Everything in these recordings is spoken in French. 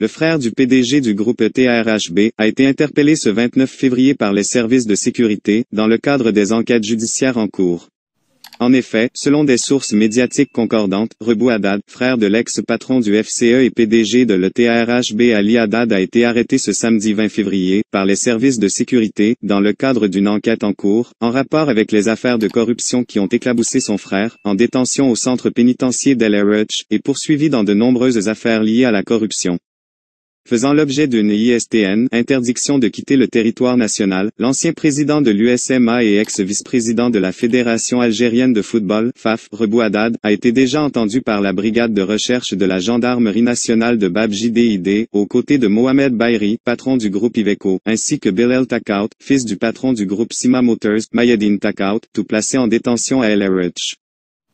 le frère du PDG du groupe TRHB, a été interpellé ce 29 février par les services de sécurité, dans le cadre des enquêtes judiciaires en cours. En effet, selon des sources médiatiques concordantes, Rebou Haddad, frère de l'ex-patron du FCE et PDG de l'ETRHB Ali Haddad a été arrêté ce samedi 20 février par les services de sécurité dans le cadre d'une enquête en cours en rapport avec les affaires de corruption qui ont éclaboussé son frère en détention au centre pénitentiaire d'El et poursuivi dans de nombreuses affaires liées à la corruption faisant l'objet d'une ISTN, interdiction de quitter le territoire national, l'ancien président de l'USMA et ex-vice-président de la Fédération algérienne de football, FAF, Rebou Haddad, a été déjà entendu par la brigade de recherche de la gendarmerie nationale de Bab-JDID, aux côtés de Mohamed Bairi, patron du groupe Iveco, ainsi que el Takout, fils du patron du groupe Sima Motors, Mayadine Takout, tout placé en détention à El Erich.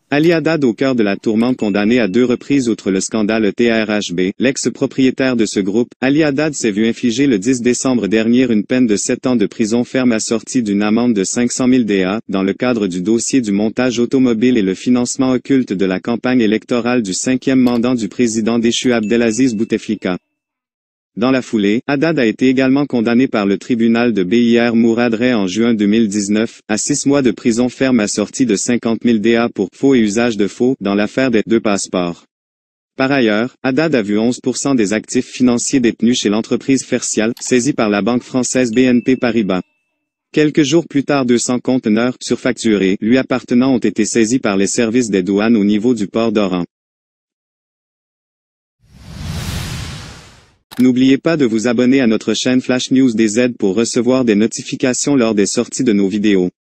Ali Haddad au cœur de la tourmente condamné à deux reprises outre le scandale TRHB, l'ex-propriétaire de ce groupe, Ali Haddad s'est vu infliger le 10 décembre dernier une peine de 7 ans de prison ferme assortie d'une amende de 500 000 DA dans le cadre du dossier du montage automobile et le financement occulte de la campagne électorale du cinquième mandat du président déchu Abdelaziz Bouteflika. Dans la foulée, Haddad a été également condamné par le tribunal de BIR Mourad en juin 2019 à six mois de prison ferme assortie de 50 000 DA pour faux et usage de faux dans l'affaire des deux passeports. Par ailleurs, Haddad a vu 11% des actifs financiers détenus chez l'entreprise Fercial, saisie par la banque française BNP Paribas. Quelques jours plus tard, 200 conteneurs surfacturés lui appartenant ont été saisis par les services des douanes au niveau du port d'Oran. N'oubliez pas de vous abonner à notre chaîne Flash News DZ pour recevoir des notifications lors des sorties de nos vidéos.